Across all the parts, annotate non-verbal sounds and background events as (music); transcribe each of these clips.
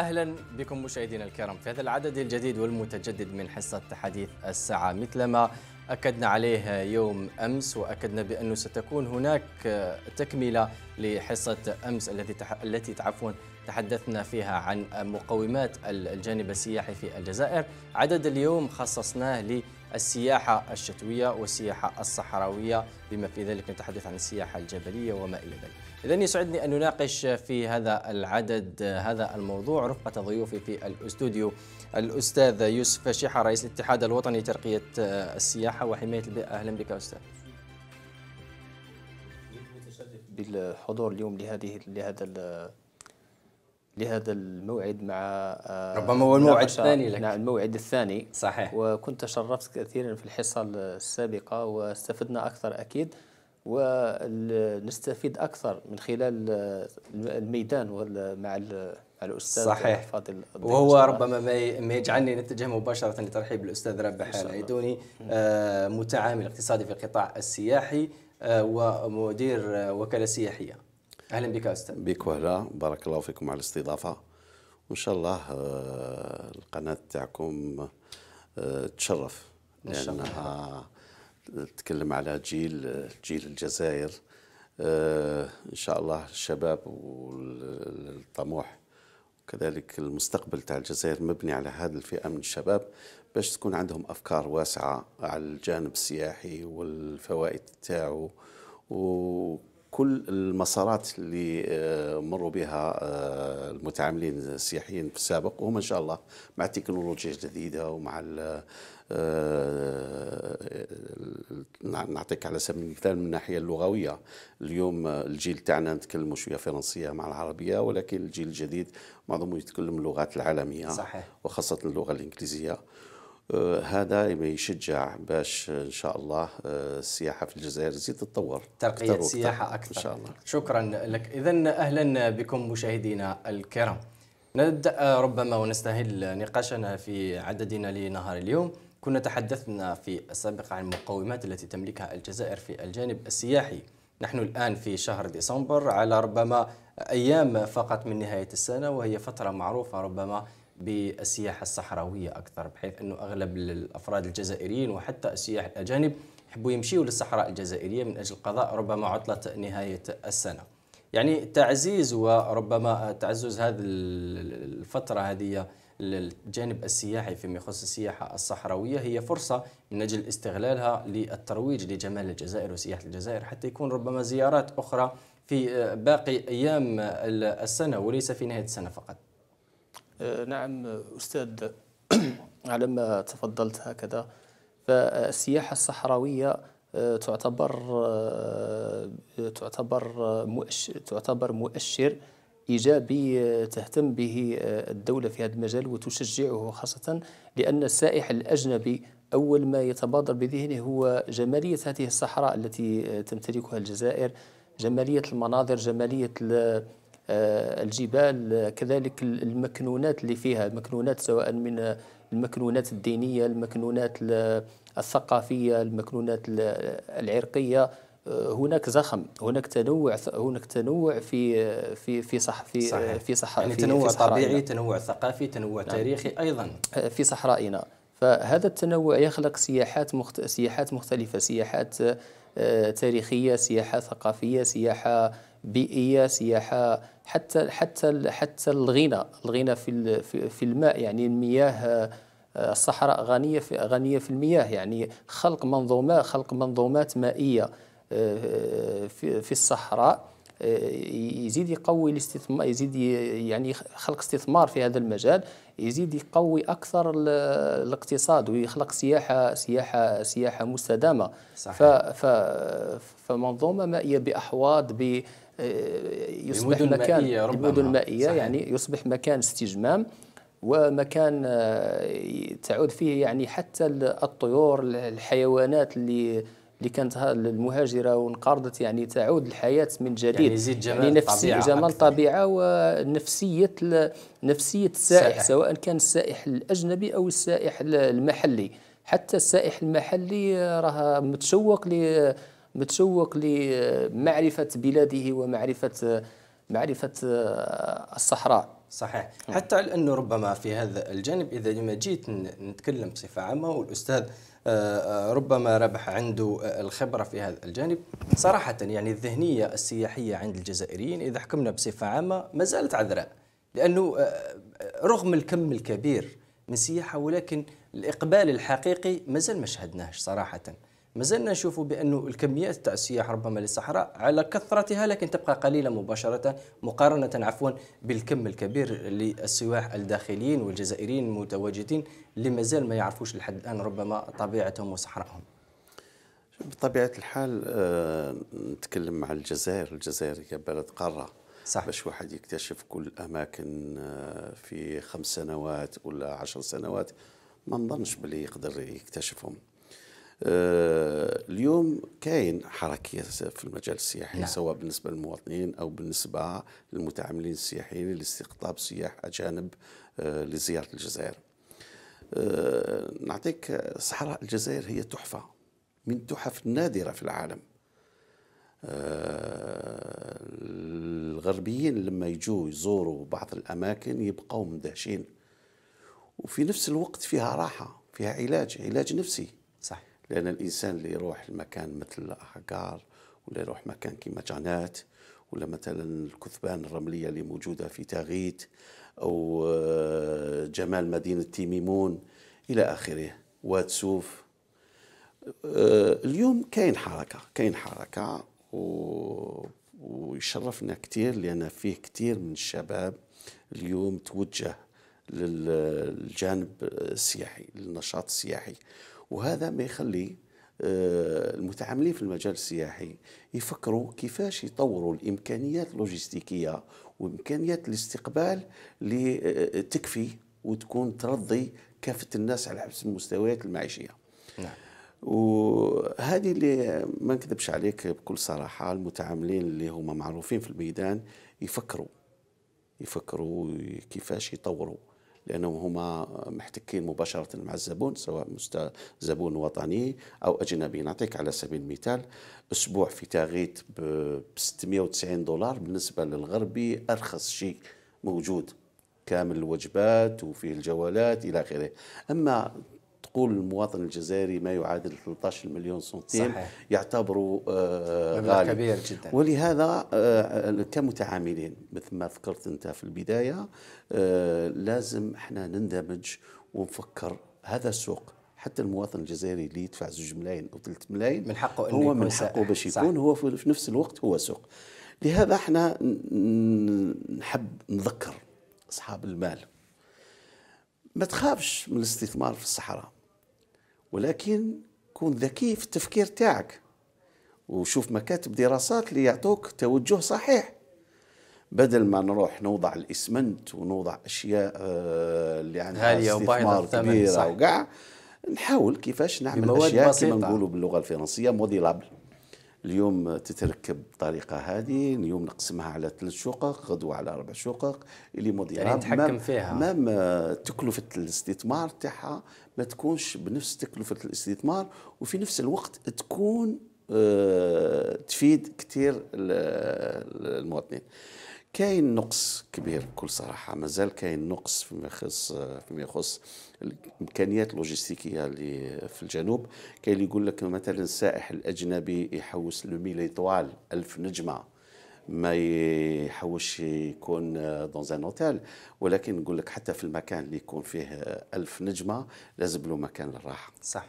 أهلا بكم مشاهدينا الكرام في هذا العدد الجديد والمتجدد من حصة حديث الساعة مثلما أكدنا عليه يوم أمس وأكدنا بأنه ستكون هناك تكملة لحصة أمس التي التي عفوا تحدثنا فيها عن مقومات الجانب السياحي في الجزائر عدد اليوم خصصناه للسياحة الشتوية والسياحة الصحراوية بما في ذلك نتحدث عن السياحة الجبلية وما إلى ذلك إذا يسعدني أن نناقش في هذا العدد هذا الموضوع رفقة ضيوفي في الاستوديو الأستاذ يوسف شيحة رئيس الاتحاد الوطني لترقية آه، السياحة وحماية البيئة أهلا بك أستاذ بالحضور اليوم لهذه لهذا لهذا الموعد مع آه، ربما هو الموعد الثاني لك نعم الموعد الثاني صحيح وكنت تشرفت كثيرا في الحصه السابقه واستفدنا اكثر اكيد ونستفيد اكثر من خلال الميدان مع الاستاذ صحيح فاضل وهو ربما ما يجعلني نتجه مباشره لترحيب الاستاذ رابح العيدوني آه، متعامل اقتصادي في القطاع السياحي آه، ومدير آه، وكاله سياحيه اهلا بك استاذ بك وهلا بارك الله فيكم على الاستضافه وان شاء الله القناه تاعكم تشرف لانها نتكلم على جيل جيل الجزائر آه، ان شاء الله الشباب والطموح وكذلك المستقبل تاع الجزائر مبني على هذه الفئه من الشباب باش تكون عندهم افكار واسعه على الجانب السياحي والفوائد تاعو وكل المسارات اللي آه، مروا بها آه، المتعاملين السياحيين في السابق وهم ان شاء الله مع التكنولوجيا الجديده ومع آه، آه، نعطيك على سبيل المثال من الناحيه اللغويه اليوم الجيل تاعنا نتكلموا شويه فرنسيه مع العربيه ولكن الجيل الجديد معظمه يتكلم اللغات العالميه صحيح. وخاصه اللغه الانجليزيه آه، هذا يشجع باش ان شاء الله السياحه في الجزائر تزيد تتطور ترقيه السياحه اكثر ان شاء الله شكرا لك اذا اهلا بكم مشاهدينا الكرام نبدا ربما ونستهل نقاشنا في عددنا لنهار اليوم كنا تحدثنا في السابق عن المقومات التي تملكها الجزائر في الجانب السياحي نحن الآن في شهر ديسمبر على ربما أيام فقط من نهاية السنة وهي فترة معروفة ربما بالسياحة الصحراوية أكثر بحيث أنه أغلب الأفراد الجزائريين وحتى السياح الأجانب يحبوا يمشيوا للصحراء الجزائرية من أجل قضاء ربما عطلة نهاية السنة يعني تعزيز وربما تعزز هذه الفترة هذه للجانب السياحي فيما يخص السياحة الصحراوية هي فرصة من أجل استغلالها للترويج لجمال الجزائر وسياحة الجزائر حتى يكون ربما زيارات أخرى في آه، باقي أيام السنة وليس في نهاية السنة فقط آه، نعم أستاذ (clears throat) على ما تفضلت هكذا فالسياحة الصحراوية آه، تعتبر تعتبر مؤشر تعتبر مؤشر إيجابي آه، تهتم به آه، الدولة في هذا المجال وتشجعه خاصة لأن السائح الأجنبي أول ما يتبادر بذهنه هو جمالية هذه الصحراء التي آه، تمتلكها الجزائر جمالية المناظر جمالية الجبال كذلك المكنونات اللي فيها المكنونات سواء من المكنونات الدينية المكنونات الثقافية المكنونات العرقية هناك زخم هناك تنوع هناك تنوع في في في صح في صحيح. في صحراء يعني تنوع في طبيعي تنوع ثقافي تنوع نعم. تاريخي ايضا آه، في صحرائنا فهذا التنوع يخلق سياحات مخت... سياحات مختلفه سياحات آه، تاريخيه سياحه ثقافيه سياحه بيئيه سياحه حتى حتى حتى الغنى الغنى في في الماء يعني المياه آه، الصحراء غنيه في غنيه في المياه يعني خلق منظومات خلق منظومات مائيه في الصحراء آه، يزيد يقوي الاستثمار يزيد يعني خلق استثمار في هذا المجال يزيد يقوي اكثر الاقتصاد ويخلق سياحه سياحه سياحه مستدامه صحيح. ف فمنظومه مائيه باحواض ب آه، يصبح مكان المدن المائيه صحيح. يعني يصبح مكان استجمام ومكان آه، تعود فيه يعني حتى الطيور الحيوانات اللي اللي كانت المهاجره وانقرضت يعني تعود الحياه من جديد يعني يزيد جمال يعني نفسي الطبيعه جمال الطبيعه ونفسيه نفسيه السائح سواء كان السائح الاجنبي او السائح المحلي حتى السائح المحلي راه متشوق ل متشوق لمعرفه بلاده ومعرفه معرفه الصحراء صحيح حتى على انه ربما في هذا الجانب اذا لما جيت نتكلم بصفه عامه والاستاذ آه، آه، ربما ربح عنده آه، الخبرة في هذا الجانب صراحة يعني الذهنية السياحية عند الجزائريين إذا حكمنا بصفة عامة ما زالت عذراء لأنه رغم الكم الكبير من سياحة ولكن الإقبال الحقيقي ما زال ما شهدناهش صراحة مازلنا نشوفوا بانه الكميات تاع السياح ربما للصحراء على كثرتها لكن تبقى قليله مباشره مقارنه عفوا بالكم الكبير للسواح الداخليين والجزائريين المتواجدين اللي مازال ما يعرفوش لحد الان ربما طبيعتهم وصحراءهم. بطبيعه الحال آه، نتكلم مع الجزائر، الجزائر هي بلد قاره صح. باش واحد يكتشف كل الاماكن آه، في خمس سنوات ولا عشر سنوات ما نظنش باللي يقدر يكتشفهم آه، اليوم كاين حركيه في المجال السياحي نعم. سواء بالنسبه للمواطنين او بالنسبه للمتعاملين السياحيين لاستقطاب سياح اجانب آه، لزياره الجزائر. آه، نعطيك صحراء الجزائر هي تحفه من التحف النادره في العالم. الغربيين لما يجوا يزوروا بعض الاماكن يبقوا مندهشين وفي نفس الوقت فيها راحه فيها علاج علاج نفسي صح لأن الإنسان اللي يروح لمكان مثل احقار ولا يروح مكان كيما جانات ولا مثلا الكثبان الرملية اللي موجودة في تاغيت أو آه، جمال مدينة تيميمون إلى آخره واد سوف آه، اليوم كاين حركة كاين حركة و... ويشرفنا كثير لأن فيه كثير من الشباب اليوم توجه للجانب السياحي للنشاط السياحي وهذا ما يخلي آه، المتعاملين في المجال السياحي يفكروا كيفاش يطوروا الامكانيات اللوجستيكيه وامكانيات الاستقبال لتكفي وتكون ترضي كافه الناس على حسب المستويات المعيشيه. نعم. وهذه اللي ما نكذبش عليك بكل صراحه المتعاملين اللي هما معروفين في الميدان يفكروا يفكروا كيفاش يطوروا لأنهم هما محتكين مباشرة مع الزبون سواء زبون وطني أو أجنبي نعطيك على سبيل المثال أسبوع في تاغيت ب 690 دولار بالنسبة للغربي أرخص شيء موجود كامل الوجبات وفيه الجوالات إلى آخره أما تقول المواطن الجزائري ما يعادل 13 مليون سنتيم صحيح. يعتبروا آه، غالي كبير جدا ولهذا آه، آه، كمتعاملين مثل ما ذكرت انت في البدايه لازم احنا نندمج ونفكر هذا السوق حتى المواطن الجزائري اللي يدفع زوج ملايين او ثلاث ملايين من حقه هو من حقه باش يكون هو في نفس الوقت هو سوق لهذا احنا نحب نذكر اصحاب المال ما تخافش من الاستثمار في الصحراء ولكن كون ذكي في التفكير تاعك وشوف مكاتب دراسات اللي يعطوك توجه صحيح بدل ما نروح نوضع الاسمنت ونوضع اشياء آه، اللي عندها استثمار كبيره وكاع نحاول كيفاش نعمل اشياء كما نقولوا باللغه الفرنسيه موديلابل اليوم تتركب بطريقه هذه اليوم نقسمها على ثلاث شقق غدوه على اربع شقق اللي مضيعه يعني نتحكم فيها مام تكلفه الاستثمار تاعها ما تكونش بنفس تكلفه الاستثمار وفي نفس الوقت تكون آه، تفيد كثير المواطنين كاين نقص كبير بكل صراحه مازال كاين نقص فيما يخص فيما يخص الامكانيات اللوجستيكيه اللي في الجنوب كاين اللي يقول لك مثلا السائح الاجنبي يحوس لو ميلي طوال 1000 نجمه ما يحوش يكون دون ان اوتيل ولكن نقول لك حتى في المكان اللي يكون فيه ألف نجمه لازم له مكان للراحه صح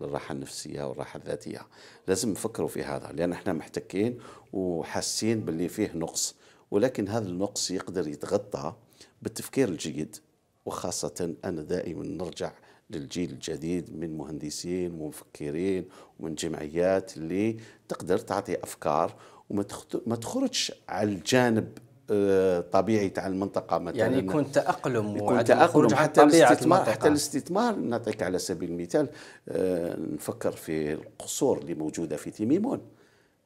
للراحه النفسيه والراحه الذاتيه لازم نفكروا في هذا لان احنا محتكين وحاسين باللي فيه نقص ولكن هذا النقص يقدر يتغطى بالتفكير الجيد وخاصة أنا دائما نرجع للجيل الجديد من مهندسين ومفكرين ومن جمعيات اللي تقدر تعطي أفكار وما تخرجش على الجانب آه، طبيعي تاع المنطقه مثلا يعني يكون تاقلم يكون تاقلم حتى الاستثمار حتى الاستثمار نعطيك على سبيل المثال آه، نفكر في القصور اللي موجوده في تيميمون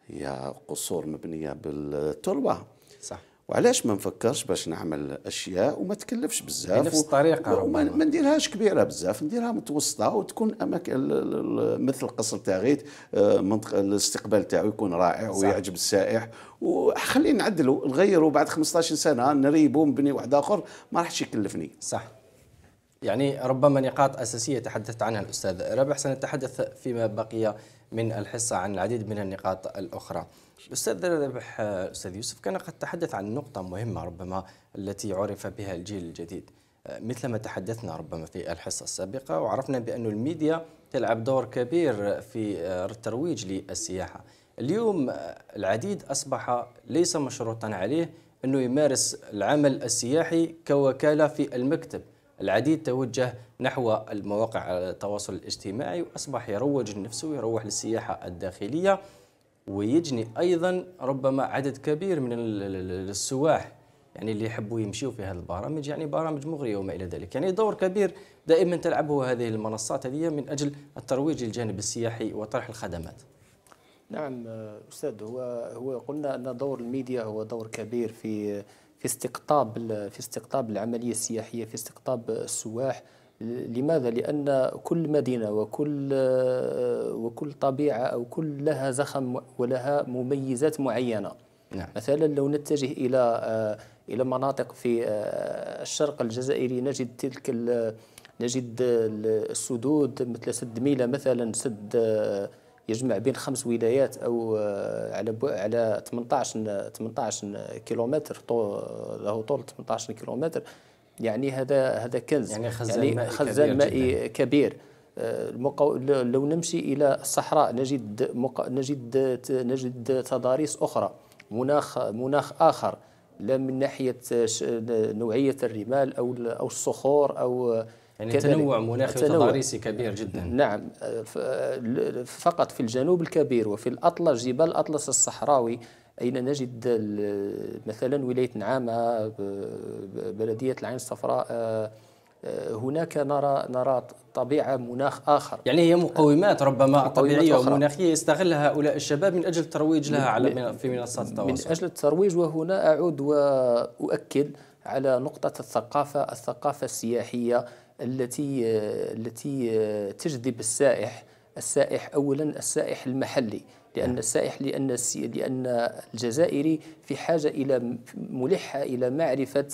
هي قصور مبنيه بالتربه صح وعلاش ما نفكرش باش نعمل اشياء وما تكلفش بزاف نفس الطريقه و... وما ما نديرهاش كبيره بزاف نديرها متوسطه وتكون اماكن مثل تاع تاغيت آه، منطقه الاستقبال تاعو يكون رائع صح. ويعجب السائح وخلينا نعدلوا نغيروا بعد 15 سنه نريبوا نبني واحد اخر ما راحش يكلفني صح يعني ربما نقاط أساسية تحدثت عنها الأستاذ رابح سنتحدث فيما بقي من الحصة عن العديد من النقاط الأخرى الأستاذ رابح أستاذ يوسف كان قد تحدث عن نقطة مهمة ربما التي عرف بها الجيل الجديد مثل ما تحدثنا ربما في الحصة السابقة وعرفنا بأن الميديا تلعب دور كبير في الترويج للسياحة اليوم العديد أصبح ليس مشروطا عليه أنه يمارس العمل السياحي كوكالة في المكتب العديد توجه نحو المواقع التواصل الاجتماعي وأصبح يروج لنفسه ويروح للسياحة الداخلية ويجني أيضا ربما عدد كبير من السواح يعني اللي يحبوا يمشيوا في هذه البرامج يعني برامج مغريه وما الى ذلك يعني دور كبير دائما تلعبه هذه المنصات هذه من اجل الترويج للجانب السياحي وطرح الخدمات نعم استاذ هو هو قلنا ان دور الميديا هو دور كبير في في استقطاب في استقطاب العمليه السياحيه في استقطاب السواح لماذا؟ لأن كل مدينة وكل وكل طبيعة أو كل لها زخم ولها مميزات معينة. نعم. مثلا لو نتجه إلى إلى مناطق في الشرق الجزائري نجد تلك نجد السدود مثل سد ميلا مثلا سد يجمع بين خمس ولايات او آه، على على 18 18 كيلومتر طول له طول 18 كيلومتر يعني هذا هذا كنز يعني خزان يعني مائي, خزان كبير, مائي جداً. كبير آه، المقو... لو نمشي الى الصحراء نجد مق... نجد نجد تضاريس اخرى مناخ مناخ اخر لا من ناحيه نوعيه الرمال او او الصخور او يعني تنوع مناخي وتضاريسي كبير جدا نعم فقط في الجنوب الكبير وفي الأطلس جبال الأطلس الصحراوي أين نجد مثلا ولاية نعامة بلدية العين الصفراء آه، آه، هناك نرى نرى طبيعه مناخ اخر يعني هي مقومات ربما مقومات طبيعيه أخرى. ومناخيه يستغلها هؤلاء الشباب من اجل الترويج لها على في منصات التواصل من اجل الترويج وهنا اعود واؤكد على نقطه الثقافه الثقافه السياحيه التي التي تجذب السائح السائح اولا السائح المحلي لان نعم. السائح لان لان الجزائري في حاجه الى ملحه الى معرفه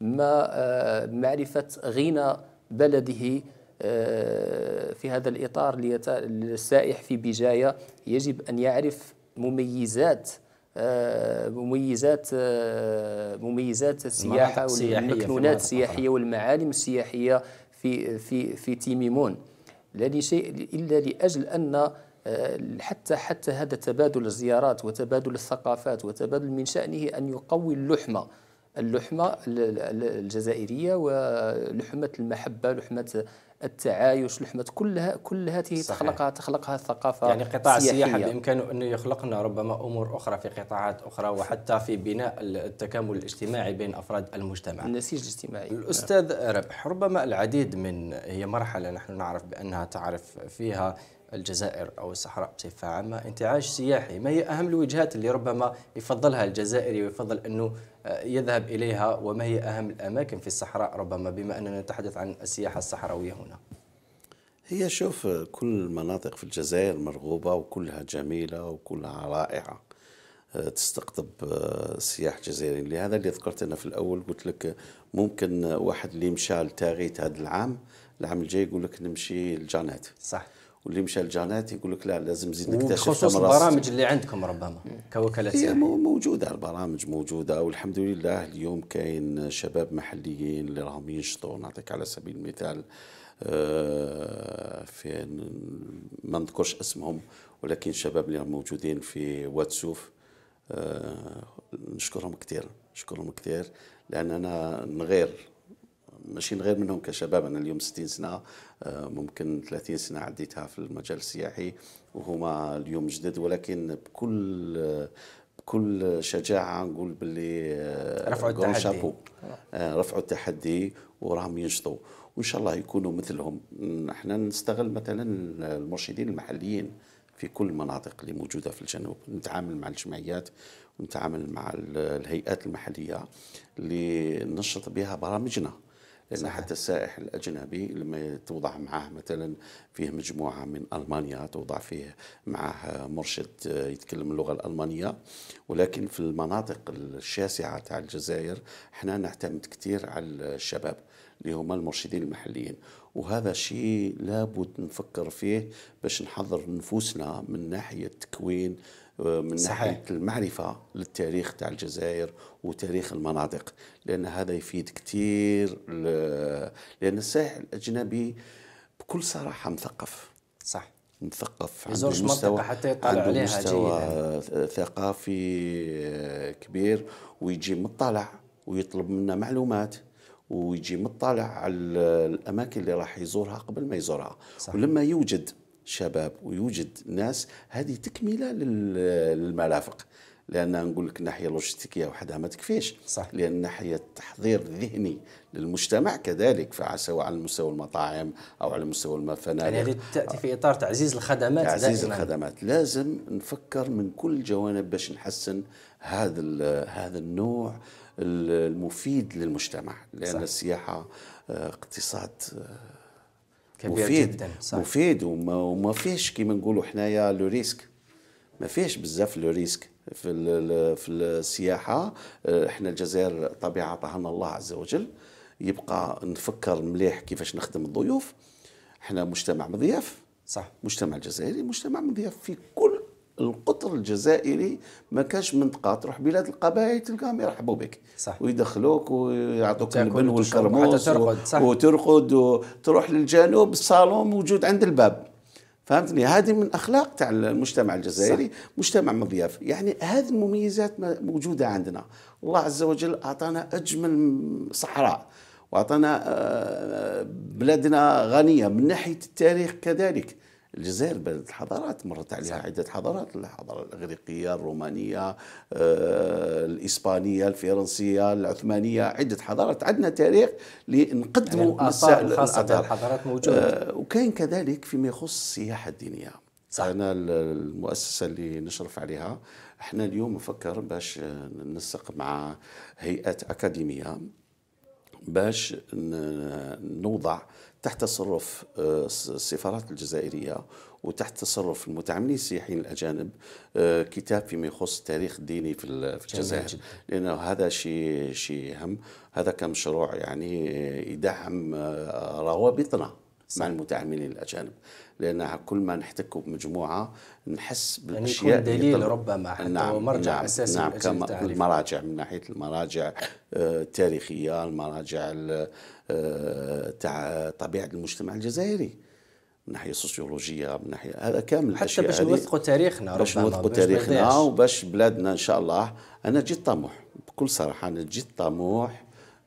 ما معرفه غنى بلده آه، في هذا الاطار للسائح في بجايه يجب ان يعرف مميزات آه، مميزات آه، مميزات السياحه والمكنونات السياحيه والمعالم السياحيه في في في تيميمون لا لشيء الا لاجل ان آه، حتى حتى هذا تبادل الزيارات وتبادل الثقافات وتبادل من شأنه أن يقوي اللحمة اللحمة الجزائرية ولحمة المحبة لحمة التعايش لحمة كلها كل هذه تخلقها تخلقها الثقافة يعني قطاع السياحة بإمكانه أنه يخلق لنا ربما أمور أخرى في قطاعات أخرى وحتى في بناء التكامل الاجتماعي بين أفراد المجتمع النسيج الاجتماعي الأستاذ ربح ربما العديد من هي مرحلة نحن نعرف بأنها تعرف فيها الجزائر أو الصحراء بصفة عامة انتعاش سياحي ما هي أهم الوجهات اللي ربما يفضلها الجزائري ويفضل أنه آه، يذهب إليها وما هي أهم الأماكن في الصحراء ربما بما أننا نتحدث عن السياحة الصحراوية هنا هي شوف كل المناطق في الجزائر مرغوبة وكلها جميلة وكلها رائعة آه، تستقطب السياح آه، الجزائريين لهذا اللي ذكرت أنا في الأول قلت لك ممكن واحد اللي مشى لتاغيت هذا العام العام الجاي يقول لك نمشي لجانات صح واللي مشى الجانات يقول لك لا لازم نزيد نكتشف بخصوص البرامج اللي عندكم ربما كوكاله هي موجوده البرامج موجوده والحمد لله اليوم كاين شباب محليين اللي راهم ينشطوا نعطيك على سبيل المثال آه، في ما نذكرش اسمهم ولكن شباب اللي موجودين في واتسوف آه، نشكرهم كثير نشكرهم كثير لان انا نغير ماشي غير منهم كشباب انا اليوم 60 سنه آه، ممكن 30 سنه عديتها في المجال السياحي وهما اليوم جدد ولكن بكل بكل شجاعه نقول باللي آه، رفعوا التحدي شابو آه، رفعوا التحدي وراهم ينشطوا وان شاء الله يكونوا مثلهم احنا نستغل مثلا المرشدين المحليين في كل المناطق اللي موجوده في الجنوب نتعامل مع الجمعيات ونتعامل مع الهيئات المحليه اللي ننشط بها برامجنا لأن حتى السائح الأجنبي لما توضع معه مثلا فيه مجموعة من ألمانيا توضع فيه معه مرشد يتكلم اللغة الألمانية ولكن في المناطق الشاسعة تاع الجزائر احنا نعتمد كثير على الشباب اللي هما المرشدين المحليين وهذا شيء لابد نفكر فيه باش نحضر نفوسنا من ناحية تكوين من صحيح. ناحيه المعرفه للتاريخ تاع الجزائر وتاريخ المناطق لان هذا يفيد كثير لان السائح الاجنبي بكل صراحه مثقف صح مثقف عنده مستوى حتى يطلع عنده مستوى ثقافي آه، كبير ويجي مطلع ويطلب منا معلومات ويجي مطلع على الاماكن اللي راح يزورها قبل ما يزورها صح. ولما يوجد شباب ويوجد ناس هذه تكمله للمرافق لان نقول لك الناحيه اللوجستيكيه وحدها ما تكفيش صح لان ناحيه التحضير الذهني للمجتمع كذلك سواء على مستوى المطاعم او على مستوى الفنادق يعني هذه تاتي في اطار تعزيز الخدمات تعزيز دائما. الخدمات لازم نفكر من كل جوانب باش نحسن هذا هذا النوع المفيد للمجتمع لان صح. السياحه آه، اقتصاد آه، كبير مفيد جدا صح. مفيد وما, وما فيش كيما نقولوا حنايا لو ريسك ما فيش بزاف لو ريسك في في السياحه احنا آه، الجزائر طبيعه طهنا الله عز وجل يبقى نفكر مليح كيفاش نخدم الضيوف احنا مجتمع مضياف صح مجتمع الجزائري مجتمع مضياف في كل القطر الجزائري ما كانش منطقه تروح بلاد القبائل تلقاهم يرحبوا بك صح. ويدخلوك ويعطوك البن والكرموس ترقد. صح. وترقد وتروح للجنوب الصالون موجود عند الباب فهمتني هذه من اخلاق تاع المجتمع الجزائري صح. مجتمع مضياف يعني هذه المميزات موجوده عندنا الله عز وجل اعطانا اجمل صحراء واعطانا آه، بلادنا غنيه من ناحيه التاريخ كذلك الجزائر بلد الحضارات مرت عليها صح. عدة حضارات الحضارة الإغريقية الرومانية آه، الإسبانية الفرنسية العثمانية عدة حضارات عندنا تاريخ لنقدموا يعني الآثار الخاصة بالحضارات موجودة آه، وكاين كذلك فيما يخص السياحة الدينية صح. أنا المؤسسة اللي نشرف عليها احنا اليوم نفكر باش ننسق مع هيئات أكاديمية باش نوضع تحت تصرف آه، السفارات الجزائرية وتحت تصرف المتعاملين السياحيين الأجانب آه، كتاب فيما يخص التاريخ الديني في الجزائر لأن هذا شيء شيء هام هذا كمشروع يعني آه، يدعم روابطنا مع المتعاملين الاجانب لان كل ما نحتكوا بمجموعه نحس يعني بالاشياء يعني دليل ربما حتى نعم مرجع نعم اساسي نعم كما المراجع من ناحيه المراجع آه، التاريخيه المراجع آه، تاع طبيعه المجتمع الجزائري من ناحيه سوسيولوجيه من ناحيه هذا كامل حتى باش نوثقوا تاريخنا ربما باش نوثقوا تاريخنا وباش بلادنا ان شاء الله انا جيت طموح بكل صراحه انا جيت طموح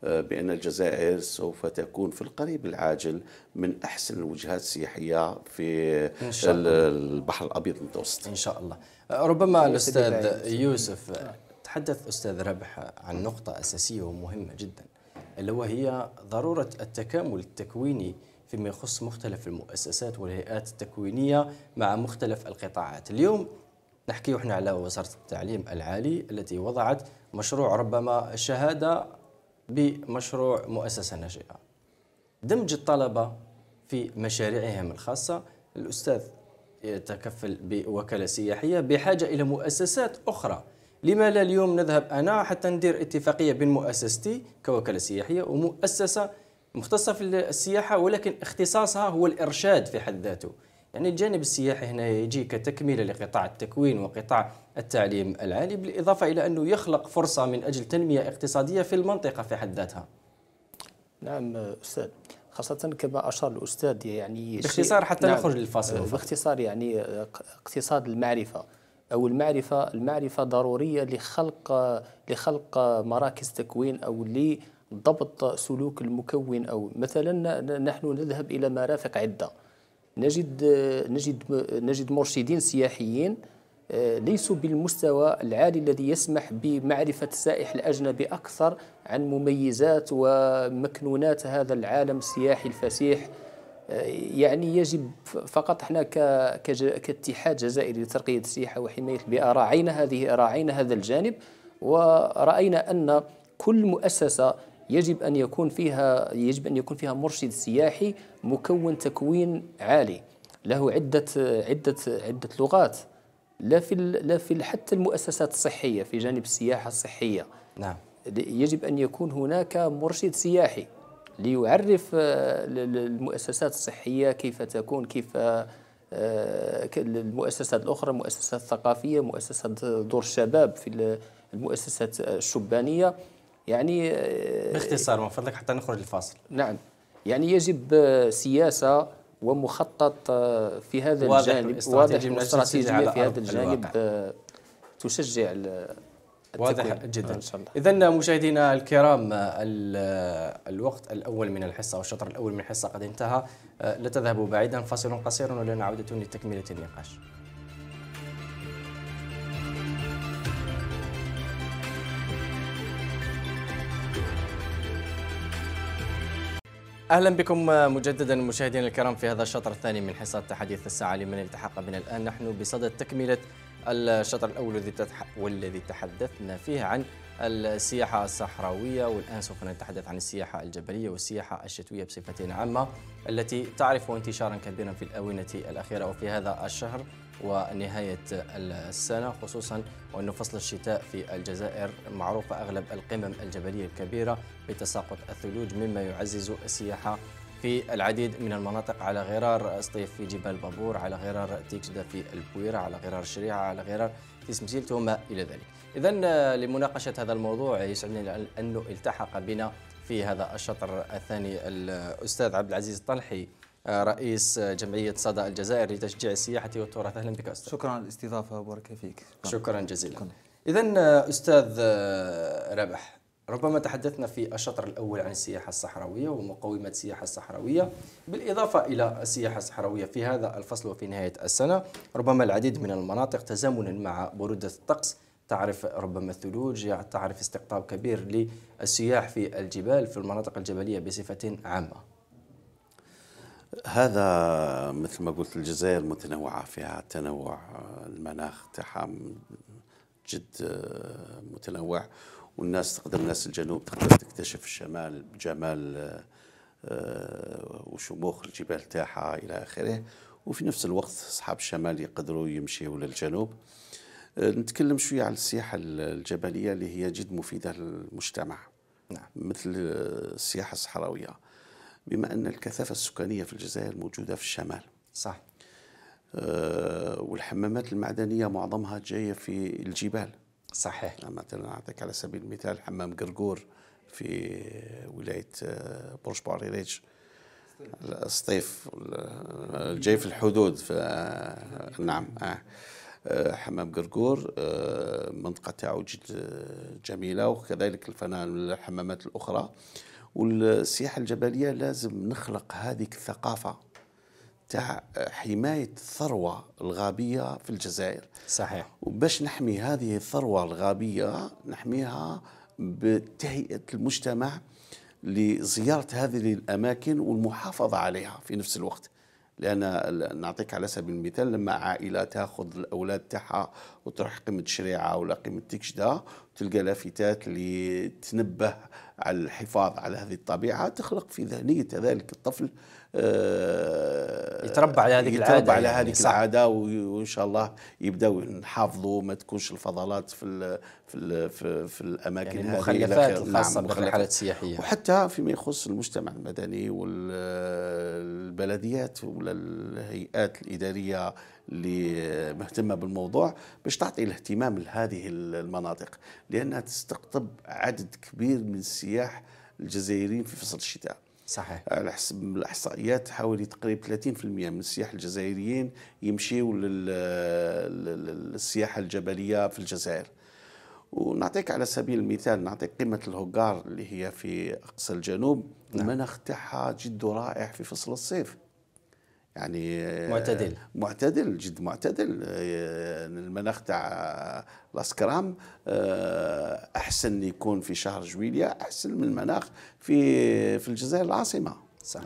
بأن الجزائر سوف تكون في القريب العاجل من أحسن الوجهات السياحية في البحر الأبيض المتوسط إن شاء الله ربما الأستاذ يوسف تحدث أستاذ ربح عن نقطة أساسية ومهمة جدا اللي وهي ضرورة التكامل التكويني فيما يخص مختلف المؤسسات والهيئات التكوينية مع مختلف القطاعات اليوم نحكي احنا على وزارة التعليم العالي التي وضعت مشروع ربما شهادة بمشروع مؤسسة ناشئة دمج الطلبة في مشاريعهم الخاصة الأستاذ يتكفل بوكالة سياحية بحاجة إلى مؤسسات أخرى لما لا اليوم نذهب أنا حتى ندير اتفاقية بين مؤسستي كوكالة سياحية ومؤسسة مختصة في السياحة ولكن اختصاصها هو الإرشاد في حد ذاته يعني الجانب السياحي هنا يجي كتكمله لقطاع التكوين وقطاع التعليم العالي بالاضافه الى انه يخلق فرصه من اجل تنميه اقتصاديه في المنطقه في حد ذاتها. نعم استاذ خاصة كما أشار الأستاذ يعني باختصار حتى نعم نخرج للفاصل باختصار يعني اقتصاد المعرفة أو المعرفة المعرفة ضرورية لخلق لخلق مراكز تكوين أو لضبط سلوك المكون أو مثلا نحن نذهب إلى مرافق عدة نجد نجد نجد مرشدين سياحيين آه، ليسوا بالمستوى العالي الذي يسمح بمعرفة السائح الأجنبي أكثر عن مميزات ومكنونات هذا العالم السياحي الفسيح آه، يعني يجب فقط احنا كاتحاد جزائري لترقية السياحة وحماية البيئة راعينا هذه راعينا هذا الجانب ورأينا أن كل مؤسسة يجب أن يكون فيها يجب أن يكون فيها مرشد سياحي مكون تكوين عالي له عدة عدة عدة لغات لا في لا في حتى المؤسسات الصحية في جانب السياحة الصحية نعم يجب أن يكون هناك مرشد سياحي ليعرف آه، المؤسسات الصحية كيف تكون كيف آه، المؤسسات الأخرى مؤسسات ثقافية مؤسسات دور الشباب في المؤسسات الشبانية يعني آه، باختصار من فضلك حتى نخرج الفاصل نعم يعني يجب آه، سياسه ومخطط آه، في هذا واضح الجانب واضح استراتيجية في هذا الجانب الواقع. تشجع واضح نعم. جدا ان شاء الله اذا مشاهدينا الكرام الوقت الاول من الحصه والشطر الاول من الحصه قد انتهى لا تذهبوا بعيدا فاصل قصير ولنعود لتكمله النقاش اهلا بكم مجددا مشاهدينا الكرام في هذا الشطر الثاني من حصه تحديث الساعه لمن التحق بنا الان نحن بصدد تكمله الشطر الاول الذي والذي تحدثنا فيه عن السياحه الصحراويه والان سوف نتحدث عن السياحه الجبليه والسياحه الشتويه بصفه عامه التي تعرف انتشارا كبيرا في الاونه الاخيره وفي هذا الشهر ونهاية السنة خصوصا وأن فصل الشتاء في الجزائر معروفة أغلب القمم الجبلية الكبيرة بتساقط الثلوج مما يعزز السياحة في العديد من المناطق على غرار اسطيف في جبال بابور على غرار تيكشدا في البويرة على غرار الشريعة على غرار تسمسيلت وما إلى ذلك إذا لمناقشة هذا الموضوع يسعدني أنه التحق بنا في هذا الشطر الثاني الأستاذ عبد العزيز الطلحي رئيس جمعية صدى الجزائر لتشجيع السياحة والتراث أهلا بك أستاذ شكرا على الاستضافة وبارك فيك شكرا, شكرا جزيلا إذا أستاذ آه، ربح ربما تحدثنا في الشطر الأول عن السياحة الصحراوية ومقومات السياحة الصحراوية بالإضافة إلى السياحة الصحراوية في هذا الفصل وفي نهاية السنة ربما العديد من المناطق تزامنا مع برودة الطقس تعرف ربما الثلوج تعرف استقطاب كبير للسياح في الجبال في المناطق الجبلية بصفة عامة هذا مثل ما قلت الجزائر متنوعة فيها تنوع آه، المناخ تاعها جد آه، متنوع والناس تقدر الناس الجنوب تقدر تكتشف الشمال بجمال آه، وشموخ الجبال تاعها إلى آخره وفي نفس الوقت أصحاب الشمال يقدروا يمشيوا للجنوب نتكلم شوية على السياحة الجبلية اللي هي جد مفيدة للمجتمع نعم. مثل السياحة الصحراوية بما أن الكثافة السكانية في الجزائر موجودة في الشمال صح أه والحمامات المعدنية معظمها جاية في الجبال صحيح يعني مثلا أعطيك على سبيل المثال حمام قرقور في ولاية آه، برج بوعريريج الصيف جاي في الحدود في نعم آه. آه حمام قرقور آه، منطقة تاعو جد جميلة وكذلك الفنان الحمامات الأخرى والسياحة الجبلية لازم نخلق هذه الثقافة تاع حماية الثروة الغابية في الجزائر صحيح وباش نحمي هذه الثروة الغابية نحميها بتهيئة المجتمع لزيارة هذه الأماكن والمحافظة عليها في نفس الوقت لان نعطيك على سبيل المثال لما عائله تاخذ الاولاد تاعها وتروح قمه شريعه ولا قمه تكشده تلقى لافتات اللي تنبه على الحفاظ على هذه الطبيعه تخلق في ذهنيه ذلك الطفل آه، يتربى على هذه العاده يتربى على هذه يعني العاده وان شاء الله يبداوا نحافظوا ما تكونش الفضلات في الـ في الـ في, الـ في الاماكن يعني المخلفات نعم، الخاصه بالرحلات السياحيه وحتى فيما يخص المجتمع المدني وال للبلديات الهيئات الاداريه اللي مهتمه بالموضوع باش تعطي الاهتمام لهذه المناطق لانها تستقطب عدد كبير من السياح الجزائريين في فصل الشتاء صحيح على حسب الاحصائيات حوالي تقريبا 30% من السياح الجزائريين يمشيوا للسياحه الجبليه في الجزائر ونعطيك على سبيل المثال نعطيك قمه الهوغار اللي هي في اقصى الجنوب نعم. المناخ تاعها جد رائع في فصل الصيف يعني معتدل معتدل جد معتدل المناخ تاع لاسكرام احسن يكون في شهر جويليا احسن من المناخ في في الجزائر العاصمه صح.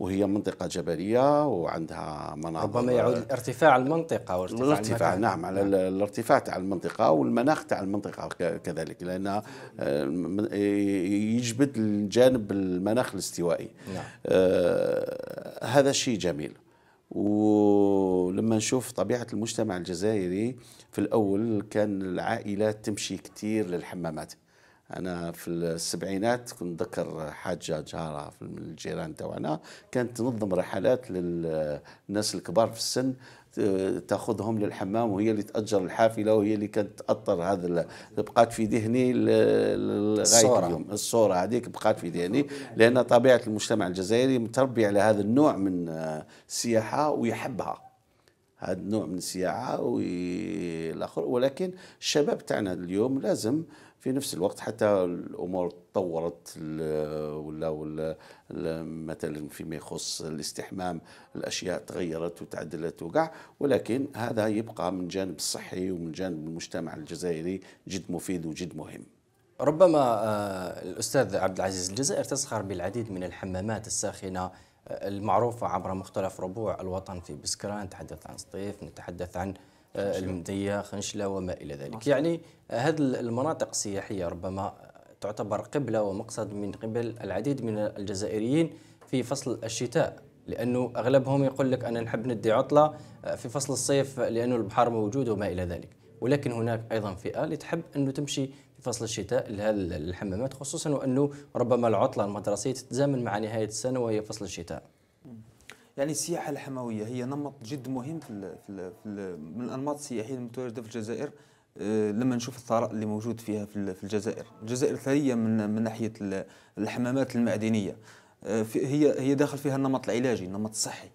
وهي منطقة جبلية وعندها مناطق ربما يعود ارتفاع المنطقة وارتفاع الارتفاع نعم على نعم. الارتفاع تاع المنطقة والمناخ تاع المنطقة كذلك لأن آه، يجبد الجانب المناخ الاستوائي نعم. آه هذا شيء جميل ولما نشوف طبيعة المجتمع الجزائري في الأول كان العائلات تمشي كثير للحمامات انا في السبعينات كنت ذكر حاجه جاره من الجيران تاعنا كانت تنظم رحلات للناس الكبار في السن تاخذهم للحمام وهي اللي تاجر الحافله وهي اللي كانت تاطر هذا بقات في ذهني لغايه اليوم الصوره هذيك بقات في ذهني لان طبيعه المجتمع الجزائري متربي على هذا النوع من السياحه ويحبها هذا النوع من السياحه والاخر ولكن الشباب تاعنا اليوم لازم في نفس الوقت حتى الامور تطورت ولا ولا مثلا فيما يخص الاستحمام الاشياء تغيرت وتعدلت وقع ولكن هذا يبقى من جانب الصحي ومن جانب المجتمع الجزائري جد مفيد وجد مهم ربما آه، الاستاذ عبد العزيز الجزائر تسخر بالعديد من الحمامات الساخنه آه، المعروفه عبر مختلف ربوع الوطن في بسكران نتحدث عن سطيف نتحدث عن المديه خنشله وما الى ذلك يعني هذه المناطق السياحيه ربما تعتبر قبله ومقصد من قبل العديد من الجزائريين في فصل الشتاء لانه اغلبهم يقول لك انا نحب ندي عطله آه، في فصل الصيف لانه البحر موجود وما الى ذلك ولكن هناك ايضا فئه اللي تحب انه تمشي في فصل الشتاء لهذه الحمامات خصوصا وانه ربما العطله المدرسيه تتزامن مع نهايه السنه وهي فصل الشتاء يعني السياحه الحمويه هي نمط جد مهم في الـ في الـ في الـ من الانماط السياحيه المتواجده في الجزائر آه، لما نشوف الثراء اللي موجود فيها في الجزائر الجزائر ثريه من من ناحيه الحمامات المعدنيه آه، هي هي داخل فيها النمط العلاجي النمط الصحي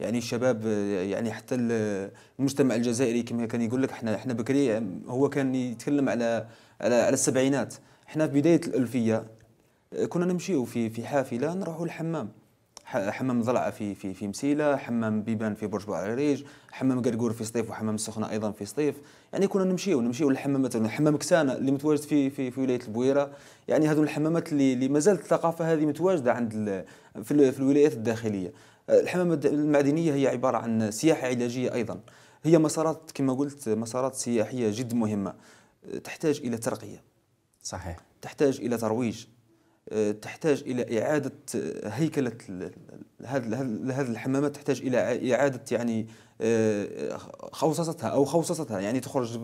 يعني الشباب آه، يعني حتى المجتمع الجزائري كما كان يقول لك احنا احنا بكري هو كان يتكلم على على على السبعينات احنا في بدايه الالفيه كنا نمشيو في في حافله نروحوا للحمام حمام ضلع في في في مسيله حمام بيبان في برج بوعريج حمام قرقور في سطيف وحمام السخنه ايضا في سطيف يعني كنا نمشيو نمشيو للحمامات حمام كسانه اللي متواجد في في, في ولايه البويره يعني هذو الحمامات اللي, اللي مازالت الثقافه هذه متواجده عند في, في الولايات الداخليه الحمامات المعدنيه هي عباره عن سياحه علاجيه ايضا هي مسارات كما قلت مسارات سياحيه جد مهمه تحتاج الى ترقيه صحيح تحتاج الى ترويج تحتاج الى اعاده آه، هيكله هذه الحمامات تحتاج الى اعاده يعني آه، خوصصتها او خوصصتها يعني تخرج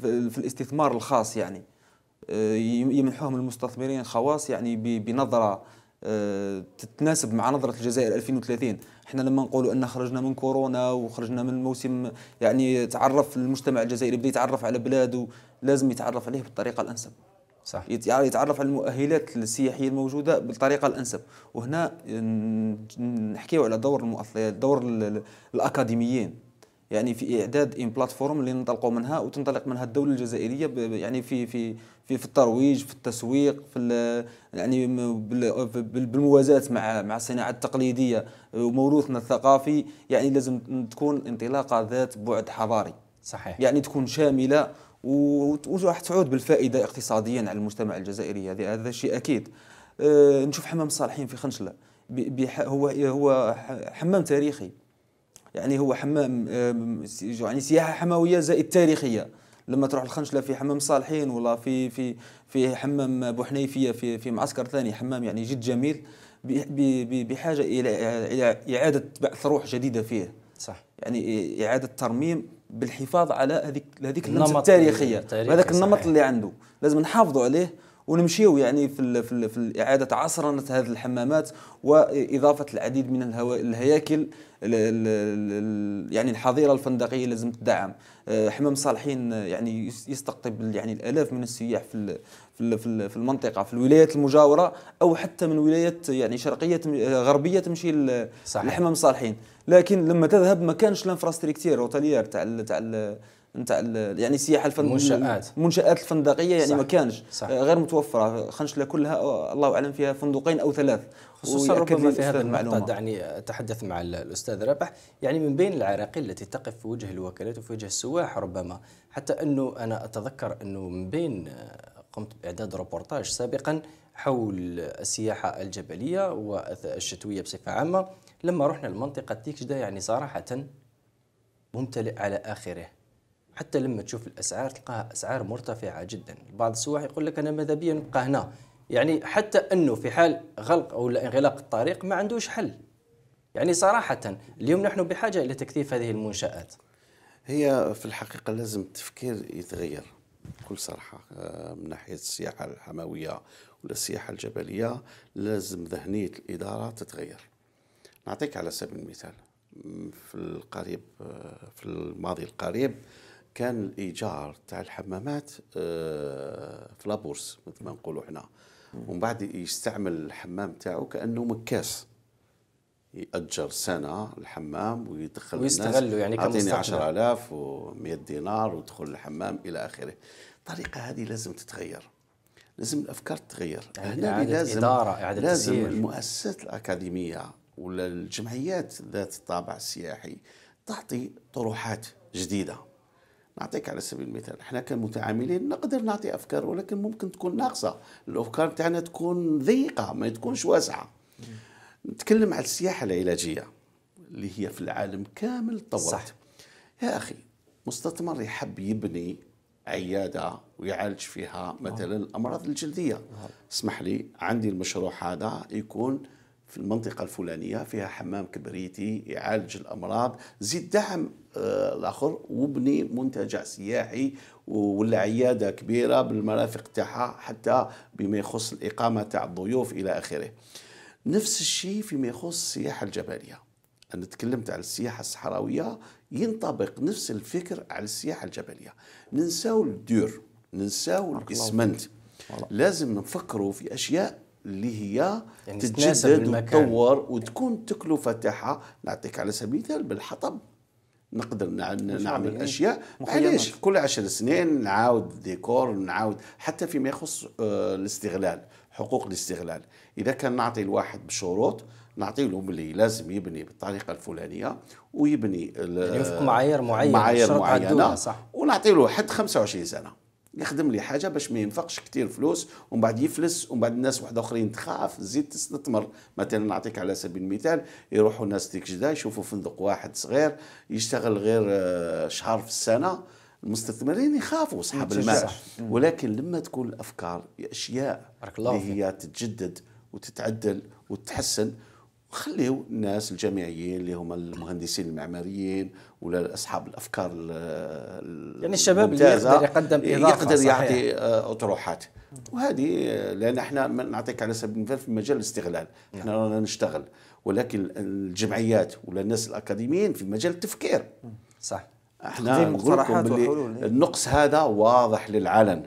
في الاستثمار الخاص يعني آه، يمنحهم المستثمرين خواص يعني بنظره تتناسب مع نظره الجزائر 2030 احنا لما نقولوا ان خرجنا من كورونا وخرجنا من موسم يعني تعرف المجتمع الجزائري بدا يتعرف على بلاده لازم يتعرف عليه بالطريقه الانسب صح يعني يتعرف على المؤهلات السياحيه الموجوده بالطريقه الانسب وهنا نحكيو على دور المؤثرات دور الاكاديميين يعني في اعداد ان بلاتفورم اللي ننطلقوا منها وتنطلق منها الدوله الجزائريه يعني في في في في الترويج في التسويق في يعني بالموازاه مع مع الصناعه التقليديه وموروثنا الثقافي يعني لازم تكون انطلاقه ذات بعد حضاري صحيح يعني تكون شامله وراح تعود بالفائده اقتصاديا على المجتمع الجزائري هذا هذا شيء اكيد أه نشوف حمام الصالحين في خنشله هو هو حمام تاريخي يعني هو حمام أه، يعني سياحه حمويه زائد تاريخيه لما تروح الخنشله في حمام صالحين ولا في في في حمام حنيفيه في في معسكر ثاني حمام يعني جد جميل بحاجه الى الى اعاده بعث روح جديده فيه صح يعني اعاده ترميم بالحفاظ على هذيك هذيك النمط التاريخيه هذاك النمط اللي عنده لازم نحافظوا عليه ونمشيو يعني في الـ في, الـ في اعاده عصرنه هذه الحمامات واضافه العديد من الهو... الهياكل الـ الـ يعني الحظيره الفندقيه لازم تدعم آه، حمام صالحين آه، يعني يستقطب يعني الالاف من السياح في في في المنطقه في الولايات المجاوره او حتى من ولايات يعني شرقيه آه، غربيه تمشي لحمام صالحين لكن لما تذهب ما كانش الانفراستركتير روتاليير تاع تاع نتاع يعني السياحه الفن المنشات المنشات الفندقيه يعني ما كانش صح. آه، غير متوفره خنشله كلها الله اعلم فيها فندقين او ثلاث خصوصا ربما في هذا المعلومه دعني اتحدث مع الاستاذ رابح يعني من بين العراقيل التي تقف في وجه الوكالات وفي وجه السواح ربما حتى انه انا اتذكر انه من بين آه، قمت باعداد روبورتاج سابقا حول السياحه الجبليه والشتويه بصفه عامه لما رحنا لمنطقة تيكشدا يعني صراحة ممتلئ على آخره حتى لما تشوف الأسعار تلقاها أسعار مرتفعة جدا بعض السواح يقول لك أنا ماذا بيا نبقى هنا يعني حتى أنه في حال غلق أو انغلاق الطريق ما عندوش حل يعني صراحة اليوم نحن بحاجة إلى تكثيف هذه المنشآت هي في الحقيقة لازم التفكير يتغير بكل صراحة آه، من ناحية السياحة الحموية ولا السياحة الجبلية لازم ذهنية الإدارة تتغير نعطيك على سبيل المثال في القريب في الماضي القريب كان الايجار تاع الحمامات آه، في لابورس مثل ما نقولوا احنا ومن بعد يستعمل الحمام تاعو كانه مكاس يأجر سنة الحمام ويدخل ويستغلوا يعني يعطيني 10000 و100 دينار ودخل الحمام إلى آخره الطريقة هذه لازم تتغير لازم الأفكار تتغير يعني هنا لازم إدارة إعادة لازم المؤسسات الأكاديمية ولا الجمعيات ذات الطابع السياحي تعطي طروحات جديده نعطيك على سبيل المثال احنا كمتعاملين نقدر نعطي افكار ولكن ممكن تكون ناقصه الافكار تاعنا تكون ضيقه ما تكونش واسعه نتكلم على السياحه العلاجيه اللي هي في العالم كامل تطورت يا اخي مستثمر يحب يبني عياده ويعالج فيها مثلا الامراض الجلديه اسمح لي عندي المشروع هذا يكون في المنطقة الفلانية فيها حمام كبريتي يعالج الأمراض زيد دعم آه، الآخر وابني منتجع سياحي ولا عيادة كبيرة بالمرافق تاعها حتى بما يخص الإقامة تاع الضيوف إلى آخره نفس الشيء فيما يخص السياحة الجبلية أنا تكلمت على السياحة الصحراوية ينطبق نفس الفكر على السياحة الجبلية ننساو الدور ننساو الإسمنت لازم نفكروا في أشياء اللي هي يعني تتجدد وتطور وتكون التكلفه تاعها نعطيك على سبيل المثال بالحطب نقدر نعمل يعني اشياء علاش كل عشر سنين نعاود ديكور نعاود حتى فيما يخص آه، الاستغلال حقوق الاستغلال اذا كان نعطي الواحد بشروط نعطي له باللي لازم يبني بالطريقه الفلانيه ويبني يعني وفق معايير معينه معايير معينه صح ونعطي له حد 25 سنه يخدم لي حاجه باش ما ينفقش كثير فلوس ومن بعد يفلس ومن بعد الناس واحد اخرين تخاف تزيد تستثمر مثلا نعطيك على سبيل المثال يروحوا الناس ديك جده يشوفوا فندق واحد صغير يشتغل غير آه، شهر في السنه المستثمرين يخافوا اصحاب المال ولكن لما تكون الافكار اشياء اللي هي تتجدد وتتعدل وتتحسن وخليو الناس الجامعيين اللي هما المهندسين المعماريين ولا اصحاب الافكار يعني الشباب اللي يقدر يقدم اضافه يقدر يعطي آه، اطروحات وهذه آه، لان احنا نعطيك على سبيل المثال في مجال الاستغلال نعم. احنا رانا نشتغل ولكن الجمعيات ولا الناس الاكاديميين في مجال التفكير صح احنا نقول لكم إيه. النقص هذا واضح للعلن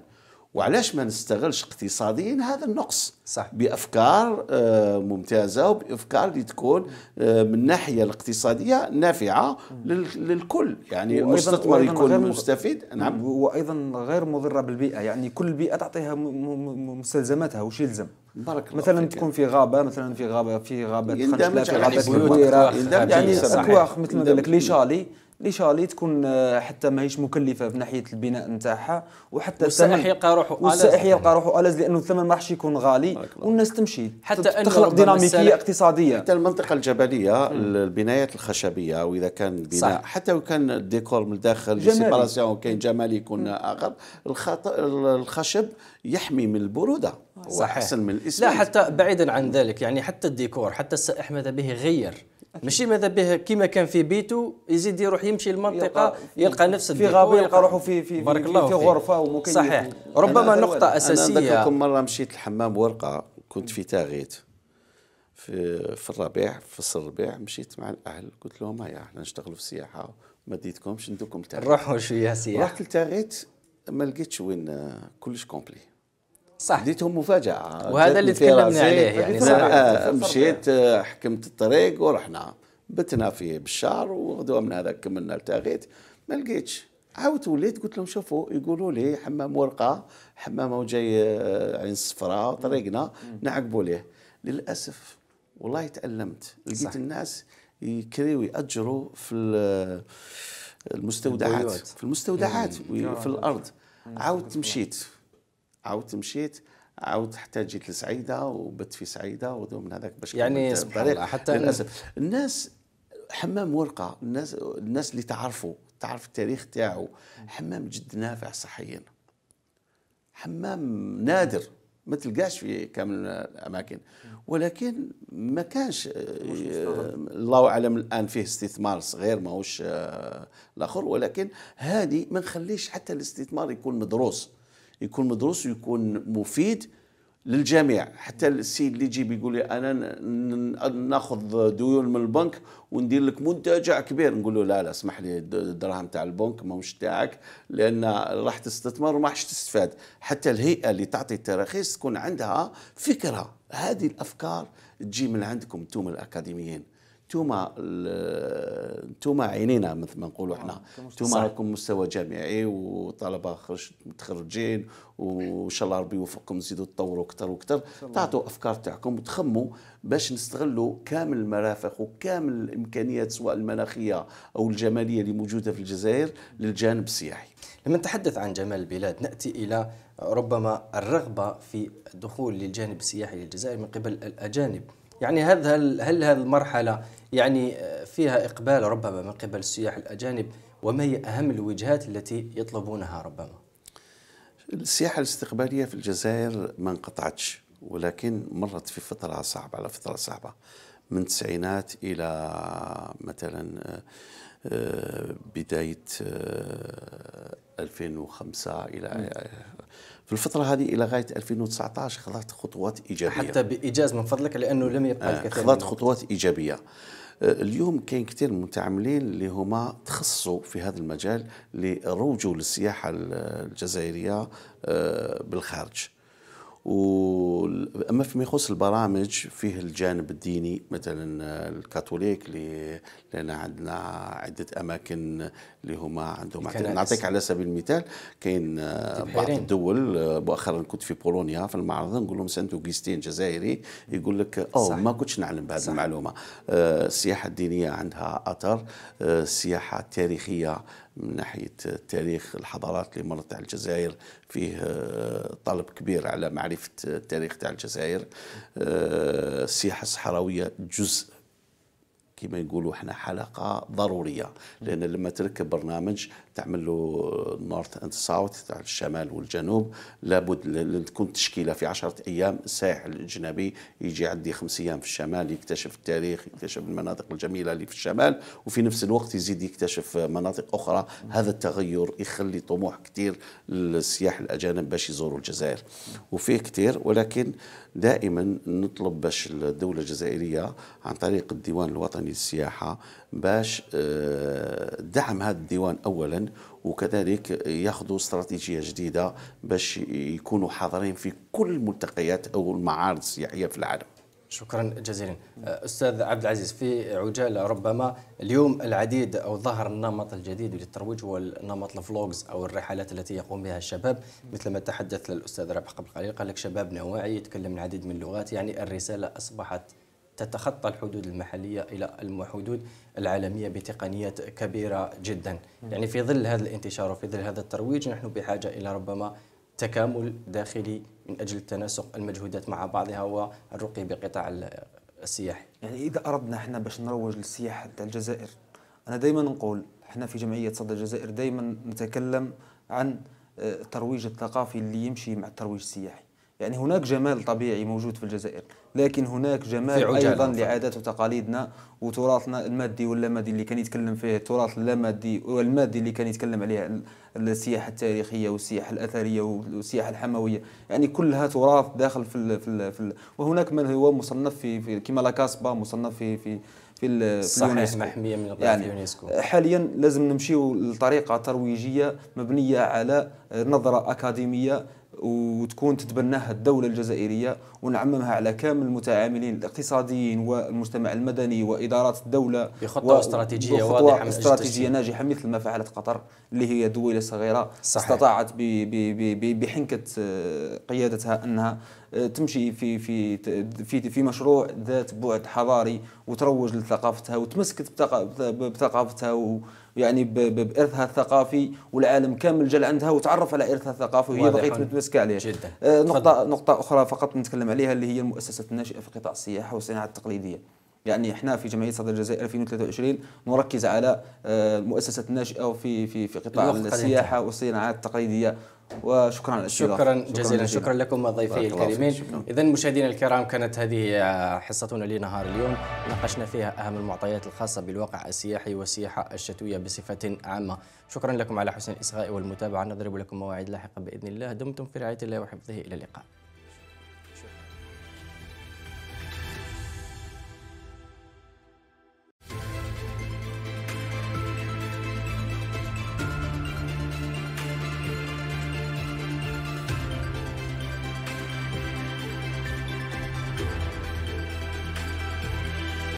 وعلاش ما نستغلش اقتصاديا هذا النقص صح. بافكار آه، ممتازه وبافكار اللي تكون آه، من الناحيه الاقتصاديه نافعه للكل يعني المستثمر يكون مستفيد نعم وايضا غير مضره بالبيئه يعني كل بيئه تعطيها مستلزماتها وش يلزم بارك مثلا فيك. تكون في غابه مثلا في غابه في غابه خندق في غابات مديره يعني اكواخ مثل ما قال لك لي شالي لي شالي تكون آه، حتى ماهيش مكلفه من ناحيه البناء نتاعها وحتى السائح يلقى روحه والسائح يلقى روحه الز لانه الثمن ما راحش يكون غالي والناس تمشي حتى تخلق ديناميكيه اقتصاديه حتى المنطقه الجبليه البنايات الخشبيه واذا كان بناء صح. حتى لو كان الديكور من الداخل سيباراسيون كاين جمال يكون اخر الخشب يحمي من البروده صحيح واحسن من الاسود لا حتى بعيدا عن ذلك يعني حتى الديكور حتى السائح ماذا به غير ماشي ماذا به كيما كان في بيته يزيد يروح يمشي المنطقه يلقى نفس في غابه يلقى روحه في في بارك في, الله في غرفه ومكيف صحيح ربما نقطه اساسيه انا نذكركم مره مشيت الحمام ورقه كنت في تاغيت في في الربيع في فصل الربيع مشيت مع الاهل قلت لهم هيا احنا نشتغلوا في السياحه ما ديتكمش ندوكم تاغيت روحوا شويه سياحه رحت لتاغيت ما لقيتش وين كلش كومبلي صح ديتهم مفاجاه وهذا اللي تكلمنا عليه يعني أنا مشيت حكمت الطريق ورحنا بتنا في بشار وغدوه من هذا كملنا التاغيت ما لقيتش عاودت وليت قلت لهم شوفوا يقولوا لي حمام ورقه حمامه وجاي آه، عين الصفراء طريقنا نعقبوا ليه للاسف والله تالمت لقيت صح. الناس يكريوا ياجروا في آه، المستودعات في المستودعات في الارض عاودت مشيت عاودت مشيت عاود حتى جيت لسعيده وبت في سعيده ومن هذاك باش يعني سبحان الله حتى للاسف الناس حمام ورقه الناس الناس اللي تعرفوا تعرف التاريخ تاعو حمام جد نافع صحيا حمام نادر ما تلقاش في كامل الاماكن ولكن ما كانش آه، الله اعلم الان فيه استثمار صغير ماهوش آه، الاخر ولكن هذه ما نخليش حتى الاستثمار يكون مدروس يكون مدروس ويكون مفيد للجميع حتى السيد اللي يجي بيقول لي انا ناخذ ديون من البنك وندير لك منتجع كبير نقول له لا لا اسمح لي الدراهم تاع البنك ماهوش تاعك لان راح تستثمر وما راحش تستفاد حتى الهيئه اللي تعطي التراخيص تكون عندها فكره هذه الافكار تجي من عندكم انتم الاكاديميين انتوما انتوما عينينا مثل ما نقولوا آه، احنا انتوما راكم مستوى جامعي وطلبه خرج متخرجين وان شاء الله ربي يوفقكم تزيدوا تطوروا اكثر واكثر تعطوا افكار تاعكم وتخموا باش نستغلوا كامل المرافق وكامل الامكانيات سواء المناخيه او الجماليه اللي موجوده في الجزائر للجانب السياحي. لما نتحدث عن جمال البلاد ناتي الى ربما الرغبه في الدخول للجانب السياحي للجزائر من قبل الاجانب. يعني هذا هل, هل هذه المرحله يعني آه، فيها اقبال ربما من قبل السياح الاجانب وما هي اهم الوجهات التي يطلبونها ربما؟ السياحه الاستقباليه في الجزائر ما انقطعتش ولكن مرت في فتره صعبه على فتره صعبه من التسعينات الى مثلا آه، آه، بدايه 2005 الى في الفترة هذه إلى غاية 2019 خضعت خطوات إيجابية حتى بإيجاز من فضلك لأنه لم يبقى آه، الكثير خضعت خطوات إيجابية آه، اليوم كاين كثير من المتعاملين اللي هما تخصصوا في هذا المجال اللي روجوا للسياحه الجزائريه آه، بالخارج واما فيما يخص البرامج فيه الجانب الديني مثلا الكاثوليك اللي لان عندنا عده اماكن اللي هما عندهم نعطيك على سبيل المثال كاين طيب، بعض الدول مؤخرا كنت في بولونيا في المعرض نقول لهم سانت اوغستين جزائري يقول لك او ما كنتش نعلم بهذه المعلومه آه، السياحه الدينيه عندها اثر آه، السياحه التاريخيه من ناحية تاريخ الحضارات اللي مرت على الجزائر فيه آه، طلب كبير على معرفة التاريخ تاع الجزائر آه، السياحة الصحراوية جزء كما يقولوا احنا حلقه ضروريه لان لما تركب برنامج تعمل له نورث اند ساوث الشمال والجنوب لابد تكون تشكيله في 10 ايام الساحل الاجنبي يجي عندي خمس ايام في الشمال يكتشف التاريخ يكتشف المناطق الجميله اللي في الشمال وفي نفس الوقت يزيد يكتشف مناطق اخرى هذا التغير يخلي طموح كثير للسياح الاجانب باش يزوروا الجزائر وفيه كثير ولكن دائما نطلب باش الدوله الجزائريه عن طريق الديوان الوطني للسياحه باش آه، دعم هذا الديوان اولا وكذلك ياخذوا استراتيجيه جديده باش يكونوا حاضرين في كل الملتقيات او المعارض السياحيه في العالم شكرا جزيلا استاذ عبد العزيز في عجاله ربما اليوم العديد او ظهر النمط الجديد للترويج هو النمط الفلوجز او الرحلات التي يقوم بها الشباب مثل ما تحدث الاستاذ رابح قبل قليل قال لك شباب نواعي يتكلم العديد من اللغات يعني الرساله اصبحت تتخطى الحدود المحلية إلى الحدود العالمية بتقنيات كبيرة جدا يعني في ظل هذا الانتشار وفي ظل هذا الترويج نحن بحاجة إلى ربما تكامل داخلي من أجل تناسق المجهودات مع بعضها والرقي بقطاع السياحي يعني إذا أردنا احنا باش نروج للسياحة تاع الجزائر أنا دائما نقول احنا في جمعية صدى الجزائر دائما نتكلم عن آه، الترويج الثقافي اللي يمشي مع الترويج السياحي يعني هناك جمال طبيعي موجود في الجزائر لكن هناك جمال ايضا لعادات وتقاليدنا وتراثنا المادي واللامادي اللي كان يتكلم فيه التراث اللامادي والمادي اللي كان يتكلم عليه السياحه التاريخيه والسياحه الاثريه والسياحه الحمويه يعني كلها تراث داخل في الـ في, الـ في الـ وهناك من هو مصنف في, في كيما لا كاسبا مصنف في في في صحيح محميه من قبل يعني اليونسكو حاليا لازم نمشيو لطريقه ترويجيه مبنيه على نظره اكاديميه وتكون تتبناها الدولة الجزائرية ونعممها على كامل المتعاملين الاقتصاديين والمجتمع المدني وإدارات الدولة بخطة و... استراتيجية واضحة استراتيجية ناجحة مثل ما فعلت قطر اللي هي دولة صغيرة صحيح. استطاعت ب... ب... ب... بحنكة آه، قيادتها أنها آه، تمشي في في في في مشروع ذات بعد حضاري وتروج لثقافتها وتمسكت بثقافتها يعني بارثها الثقافي والعالم كامل جا عندها وتعرف على ارثها الثقافي وهي بقيت متمسكه عليه جدا آه نقطه فضل. نقطه اخرى فقط نتكلم عليها اللي هي المؤسسات الناشئه في قطاع السياحه والصناعه التقليديه يعني احنا في جمعيه صدى الجزائر 2023 نركز على آه، المؤسسات الناشئه في في في قطاع السياحه والصناعات التقليديه وشكرا على شكرا, شكرا جزيلا شكرا لكم ضيفي الكريمين اذا مشاهدينا الكرام كانت هذه حصتنا لنهار اليوم ناقشنا فيها اهم المعطيات الخاصه بالواقع السياحي والسياحه الشتويه بصفه عامه شكرا لكم على حسن الاصغاء والمتابعه نضرب لكم مواعيد لاحقه باذن الله دمتم في رعايه الله وحفظه الى اللقاء